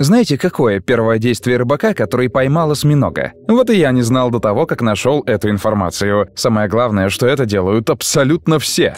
Знаете, какое первое действие рыбака, который поймал осьминога? Вот и я не знал до того, как нашел эту информацию. Самое главное, что это делают абсолютно все.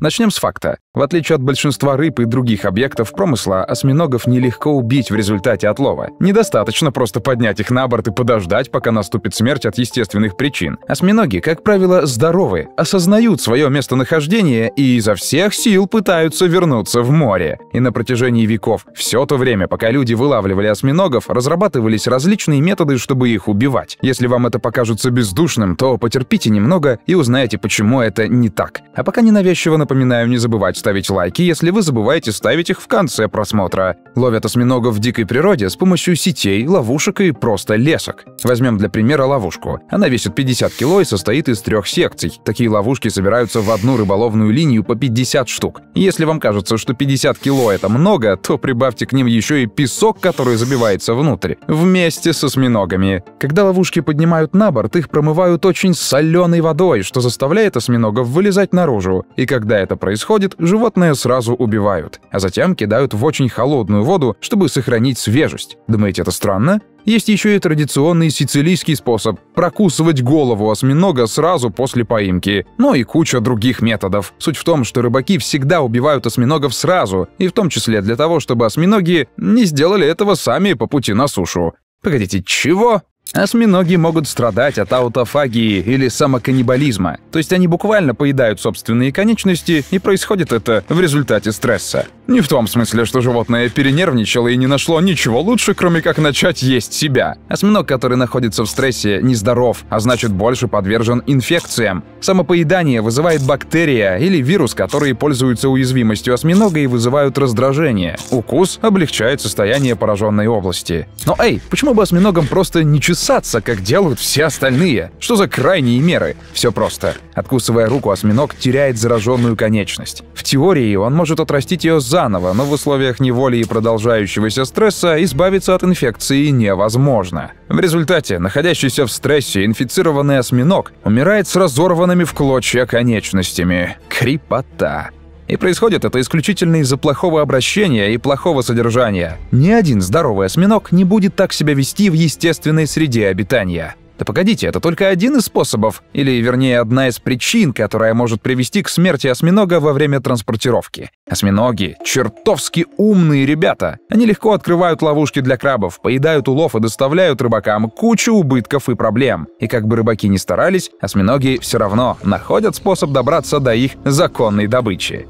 Начнем с факта. В отличие от большинства рыб и других объектов промысла, осьминогов нелегко убить в результате отлова. Недостаточно просто поднять их на борт и подождать, пока наступит смерть от естественных причин. Осьминоги, как правило, здоровы, осознают свое местонахождение и изо всех сил пытаются вернуться в море. И на протяжении веков, все то время, пока люди вылавливали осьминогов, разрабатывались различные методы, чтобы их убивать. Если вам это покажется бездушным, то потерпите немного и узнаете, почему это не так. А пока ненавязчиво напоминаю не забывать ставить лайки, если вы забываете ставить их в конце просмотра. Ловят осьминогов в дикой природе с помощью сетей, ловушек и просто лесок. Возьмем для примера ловушку. Она весит 50 кило и состоит из трех секций. Такие ловушки собираются в одну рыболовную линию по 50 штук. Если вам кажется, что 50 кило это много, то прибавьте к ним еще и песок, который забивается внутрь, вместе с осьминогами. Когда ловушки поднимают на борт, их промывают очень соленой водой, что заставляет осьминогов вылезать наружу. И когда когда это происходит, животное сразу убивают, а затем кидают в очень холодную воду, чтобы сохранить свежесть. Думаете, это странно? Есть еще и традиционный сицилийский способ – прокусывать голову осьминога сразу после поимки. Ну и куча других методов. Суть в том, что рыбаки всегда убивают осьминогов сразу, и в том числе для того, чтобы осьминоги не сделали этого сами по пути на сушу. Погодите, чего? Осьминоги могут страдать от аутофагии или самоканнибализма, то есть они буквально поедают собственные конечности, и происходит это в результате стресса. Не в том смысле, что животное перенервничало и не нашло ничего лучше, кроме как начать есть себя. Осьминог, который находится в стрессе, нездоров, а значит больше подвержен инфекциям. Самопоедание вызывает бактерия или вирус, которые пользуются уязвимостью осьминога и вызывают раздражение. Укус облегчает состояние пораженной области. Но эй, почему бы осьминогам просто не чувствовать чесаться, как делают все остальные. Что за крайние меры? Все просто. Откусывая руку, осьминог теряет зараженную конечность. В теории он может отрастить ее заново, но в условиях неволи и продолжающегося стресса избавиться от инфекции невозможно. В результате, находящийся в стрессе инфицированный осьминог умирает с разорванными в клочья конечностями. Крипота. И происходит это исключительно из-за плохого обращения и плохого содержания. Ни один здоровый осьминог не будет так себя вести в естественной среде обитания. Да погодите, это только один из способов, или вернее одна из причин, которая может привести к смерти осьминога во время транспортировки. Осьминоги — чертовски умные ребята. Они легко открывают ловушки для крабов, поедают улов и доставляют рыбакам кучу убытков и проблем. И как бы рыбаки ни старались, осьминоги все равно находят способ добраться до их законной добычи.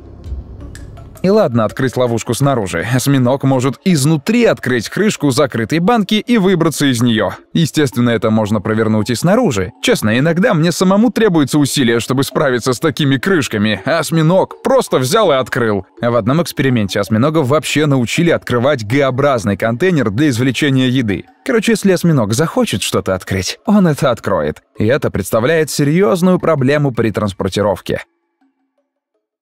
И ладно открыть ловушку снаружи. Осьминог может изнутри открыть крышку закрытой банки и выбраться из нее. Естественно, это можно провернуть и снаружи. Честно, иногда мне самому требуется усилие, чтобы справиться с такими крышками. А осьминог просто взял и открыл. В одном эксперименте осьминогов вообще научили открывать Г-образный контейнер для извлечения еды. Короче, если осьминог захочет что-то открыть, он это откроет. И это представляет серьезную проблему при транспортировке.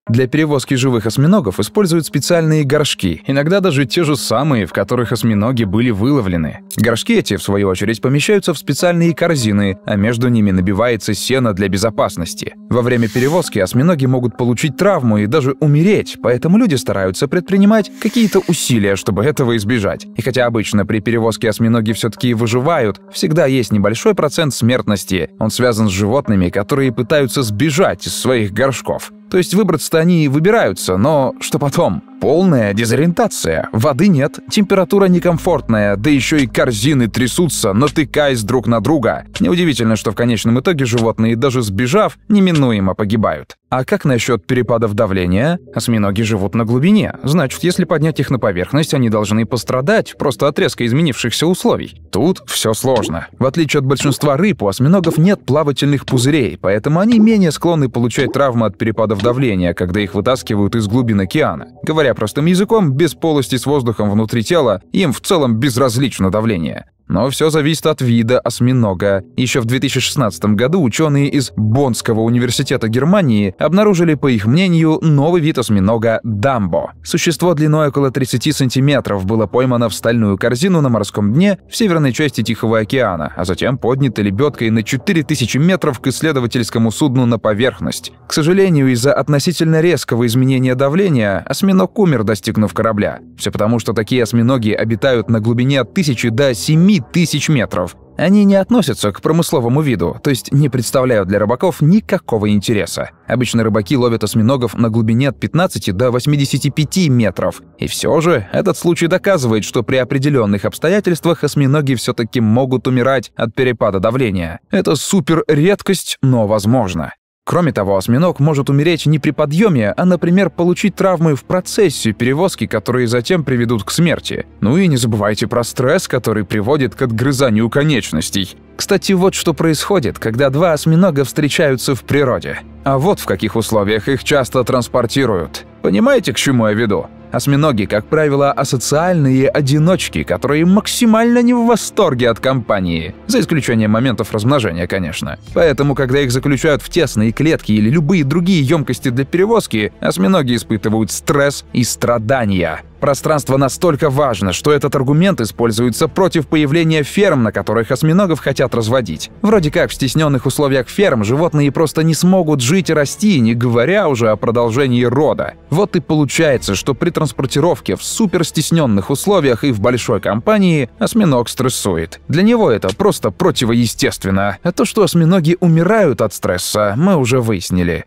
Для перевозки живых осьминогов используют специальные горшки, иногда даже те же самые, в которых осьминоги были выловлены. Горшки эти, в свою очередь, помещаются в специальные корзины, а между ними набивается сено для безопасности. Во время перевозки осьминоги могут получить травму и даже умереть, поэтому люди стараются предпринимать какие-то усилия, чтобы этого избежать. И хотя обычно при перевозке осьминоги все-таки выживают, всегда есть небольшой процент смертности. Он связан с животными, которые пытаются сбежать из своих горшков. То есть выбраться-то они выбираются, но что потом? Полная дезориентация. Воды нет, температура некомфортная, да еще и корзины трясутся, натыкаясь друг на друга. Неудивительно, что в конечном итоге животные, даже сбежав, неминуемо погибают. А как насчет перепадов давления? Осьминоги живут на глубине, значит, если поднять их на поверхность, они должны пострадать, просто от резко изменившихся условий. Тут все сложно. В отличие от большинства рыб, у осьминогов нет плавательных пузырей, поэтому они менее склонны получать травмы от перепадов давления, когда их вытаскивают из глубин океана. Говорят Говоря простым языком, без полости с воздухом внутри тела им в целом безразлично давление. Но все зависит от вида осьминога. Еще в 2016 году ученые из Боннского университета Германии обнаружили, по их мнению, новый вид осьминога – дамбо. Существо длиной около 30 сантиметров было поймано в стальную корзину на морском дне в северной части Тихого океана, а затем поднято лебедкой на 4000 метров к исследовательскому судну на поверхность. К сожалению, из-за относительно резкого изменения давления осьминог умер, достигнув корабля. Все потому, что такие осьминоги обитают на глубине от 1000 до 7 тысяч метров. Они не относятся к промысловому виду, то есть не представляют для рыбаков никакого интереса. Обычно рыбаки ловят осьминогов на глубине от 15 до 85 метров. И все же этот случай доказывает, что при определенных обстоятельствах осьминоги все-таки могут умирать от перепада давления. Это супер редкость, но возможно. Кроме того, осьминог может умереть не при подъеме, а, например, получить травмы в процессе перевозки, которые затем приведут к смерти. Ну и не забывайте про стресс, который приводит к отгрызанию конечностей. Кстати, вот что происходит, когда два осьминога встречаются в природе. А вот в каких условиях их часто транспортируют. Понимаете, к чему я веду? Осьминоги, как правило, асоциальные одиночки, которые максимально не в восторге от компании, за исключением моментов размножения, конечно. Поэтому, когда их заключают в тесные клетки или любые другие емкости для перевозки, осьминоги испытывают стресс и страдания. Пространство настолько важно, что этот аргумент используется против появления ферм, на которых осьминогов хотят разводить. Вроде как в стесненных условиях ферм животные просто не смогут жить и расти, не говоря уже о продолжении рода. Вот и получается, что при транспортировке в суперстесненных условиях и в большой компании осьминог стрессует. Для него это просто противоестественно. А то, что осьминоги умирают от стресса, мы уже выяснили.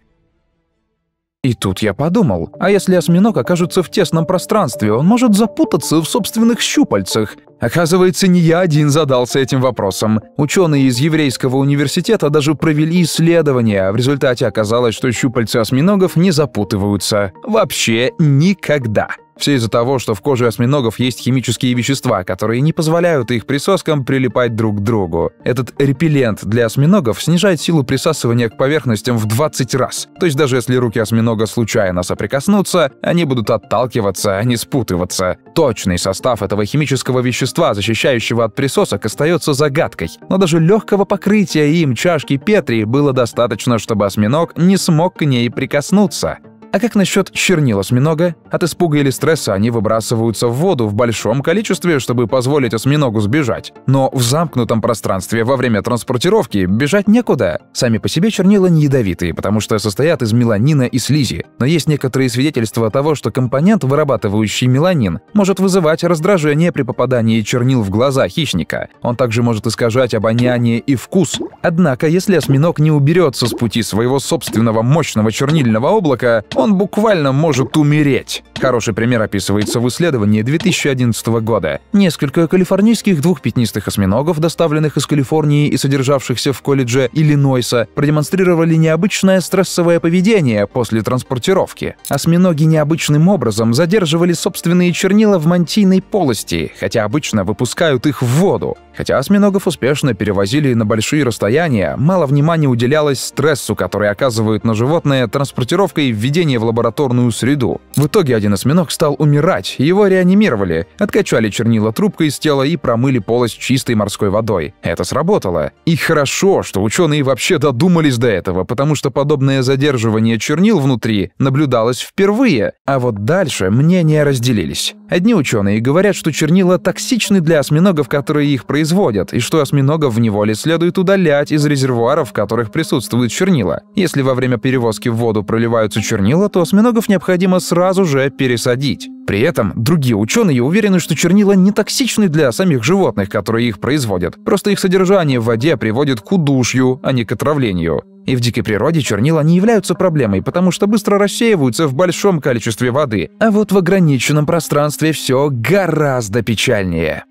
И тут я подумал, а если осьминог окажется в тесном пространстве, он может запутаться в собственных щупальцах. Оказывается, не я один задался этим вопросом. Ученые из Еврейского университета даже провели исследование, а в результате оказалось, что щупальца осьминогов не запутываются. Вообще никогда. Все из-за того, что в коже осьминогов есть химические вещества, которые не позволяют их присоскам прилипать друг к другу. Этот репеллент для осьминогов снижает силу присасывания к поверхностям в 20 раз. То есть даже если руки осьминога случайно соприкоснутся, они будут отталкиваться, а не спутываться. Точный состав этого химического вещества, защищающего от присосок, остается загадкой. Но даже легкого покрытия им чашки Петри было достаточно, чтобы осьминог не смог к ней прикоснуться. А как насчет чернил осьминога? От испуга или стресса они выбрасываются в воду в большом количестве, чтобы позволить осьминогу сбежать. Но в замкнутом пространстве во время транспортировки бежать некуда. Сами по себе чернила не ядовитые, потому что состоят из меланина и слизи. Но есть некоторые свидетельства того, что компонент, вырабатывающий меланин, может вызывать раздражение при попадании чернил в глаза хищника. Он также может искажать обоняние и вкус. Однако, если осьминог не уберется с пути своего собственного мощного чернильного облака, он буквально может умереть. Хороший пример описывается в исследовании 2011 года. Несколько калифорнийских двухпятнистых осьминогов, доставленных из Калифорнии и содержавшихся в колледже Иллинойса, продемонстрировали необычное стрессовое поведение после транспортировки. Осьминоги необычным образом задерживали собственные чернила в мантийной полости, хотя обычно выпускают их в воду. Хотя осьминогов успешно перевозили на большие расстояния, мало внимания уделялось стрессу, который оказывают на животное транспортировка и введение в лабораторную среду. В итоге один один осьминог стал умирать, его реанимировали, откачали чернила трубкой из тела и промыли полость чистой морской водой. Это сработало. И хорошо, что ученые вообще додумались до этого, потому что подобное задерживание чернил внутри наблюдалось впервые, а вот дальше мнения разделились. Одни ученые говорят, что чернила токсичны для осьминогов, которые их производят, и что осьминогов в неволе следует удалять из резервуаров, в которых присутствует чернила. Если во время перевозки в воду проливаются чернила, то осьминогов необходимо сразу же пересадить. При этом другие ученые уверены, что чернила не токсичны для самих животных, которые их производят. Просто их содержание в воде приводит к удушью, а не к отравлению. И в дикой природе чернила не являются проблемой, потому что быстро рассеиваются в большом количестве воды. А вот в ограниченном пространстве все гораздо печальнее.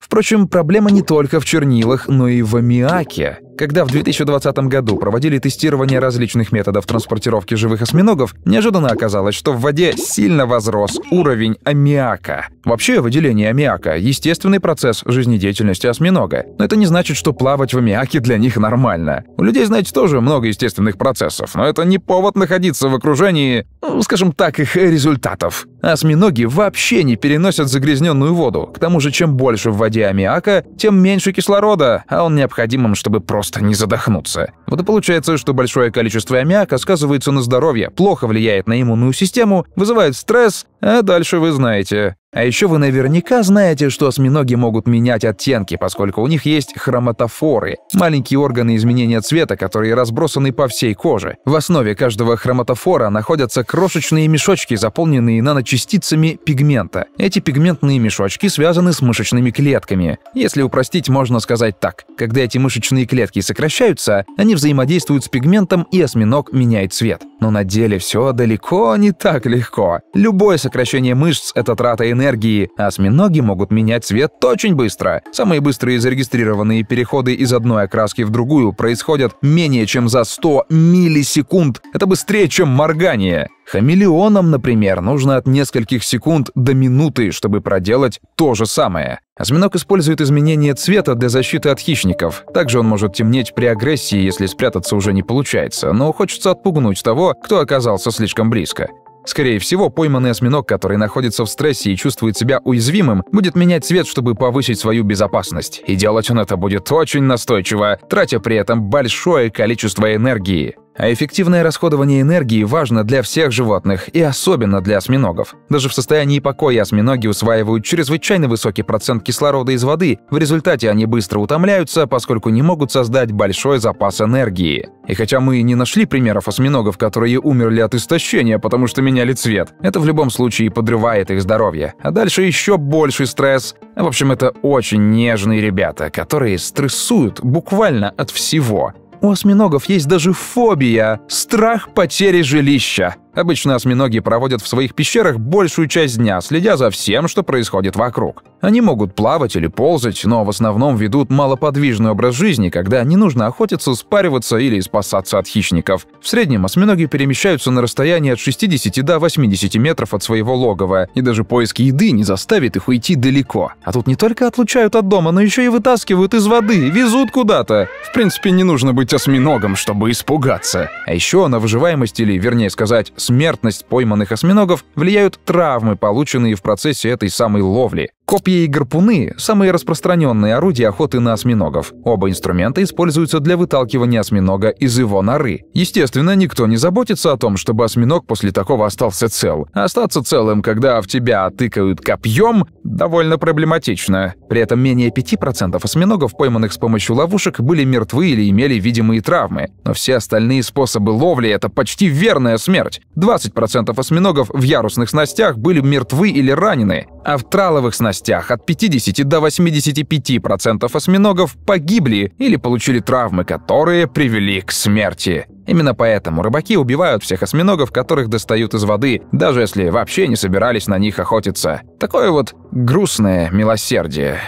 Впрочем, проблема не только в чернилах, но и в аммиаке. Когда в 2020 году проводили тестирование различных методов транспортировки живых осьминогов, неожиданно оказалось, что в воде сильно возрос уровень аммиака. Вообще, выделение аммиака – естественный процесс жизнедеятельности осьминога. Но это не значит, что плавать в аммиаке для них нормально. У людей, знаете, тоже много естественных процессов, но это не повод находиться в окружении, ну, скажем так, их результатов. Осьминоги вообще не переносят загрязненную воду. К тому же, чем больше в воде аммиака, тем меньше кислорода, а он необходимым, чтобы просто просто не задохнуться. Вот и получается, что большое количество аммиака сказывается на здоровье, плохо влияет на иммунную систему, вызывает стресс, а дальше вы знаете. А еще вы наверняка знаете, что осьминоги могут менять оттенки, поскольку у них есть хроматофоры – маленькие органы изменения цвета, которые разбросаны по всей коже. В основе каждого хроматофора находятся крошечные мешочки, заполненные наночастицами пигмента. Эти пигментные мешочки связаны с мышечными клетками. Если упростить, можно сказать так. Когда эти мышечные клетки сокращаются, они взаимодействуют с пигментом, и осьминог меняет цвет. Но на деле все далеко не так легко. Любое сокращение мышц – это трата энергии, энергии. Осьминоги могут менять цвет очень быстро. Самые быстрые зарегистрированные переходы из одной окраски в другую происходят менее чем за 100 миллисекунд. Это быстрее, чем моргание. Хамелеонам, например, нужно от нескольких секунд до минуты, чтобы проделать то же самое. Осьминог использует изменение цвета для защиты от хищников. Также он может темнеть при агрессии, если спрятаться уже не получается, но хочется отпугнуть того, кто оказался слишком близко. Скорее всего, пойманный осьминог, который находится в стрессе и чувствует себя уязвимым, будет менять цвет, чтобы повысить свою безопасность. И делать он это будет очень настойчиво, тратя при этом большое количество энергии. А эффективное расходование энергии важно для всех животных и особенно для осьминогов. Даже в состоянии покоя осьминоги усваивают чрезвычайно высокий процент кислорода из воды, в результате они быстро утомляются, поскольку не могут создать большой запас энергии. И хотя мы не нашли примеров осьминогов, которые умерли от истощения, потому что меняли цвет, это в любом случае подрывает их здоровье. А дальше еще больший стресс. В общем, это очень нежные ребята, которые стрессуют буквально от всего. У осьминогов есть даже фобия – страх потери жилища. Обычно осьминоги проводят в своих пещерах большую часть дня, следя за всем, что происходит вокруг. Они могут плавать или ползать, но в основном ведут малоподвижный образ жизни, когда не нужно охотиться, спариваться или спасаться от хищников. В среднем осьминоги перемещаются на расстояние от 60 до 80 метров от своего логова, и даже поиск еды не заставит их уйти далеко. А тут не только отлучают от дома, но еще и вытаскивают из воды, везут куда-то. В принципе, не нужно быть осьминогом, чтобы испугаться. А еще на выживаемость или, вернее сказать, смертность пойманных осьминогов влияют травмы, полученные в процессе этой самой ловли. Копья и гарпуны – самые распространенные орудия охоты на осьминогов. Оба инструмента используются для выталкивания осьминога из его норы. Естественно, никто не заботится о том, чтобы осьминог после такого остался цел. Остаться целым, когда в тебя тыкают копьем, довольно проблематично. При этом менее 5% осьминогов, пойманных с помощью ловушек, были мертвы или имели видимые травмы. Но все остальные способы ловли – это почти верная смерть. 20% осьминогов в ярусных снастях были мертвы или ранены, а в траловых снастях мастях от 50 до 85% процентов осьминогов погибли или получили травмы, которые привели к смерти. Именно поэтому рыбаки убивают всех осьминогов, которых достают из воды, даже если вообще не собирались на них охотиться. Такое вот грустное милосердие.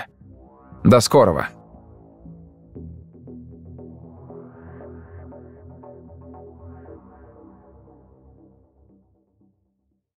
До скорого.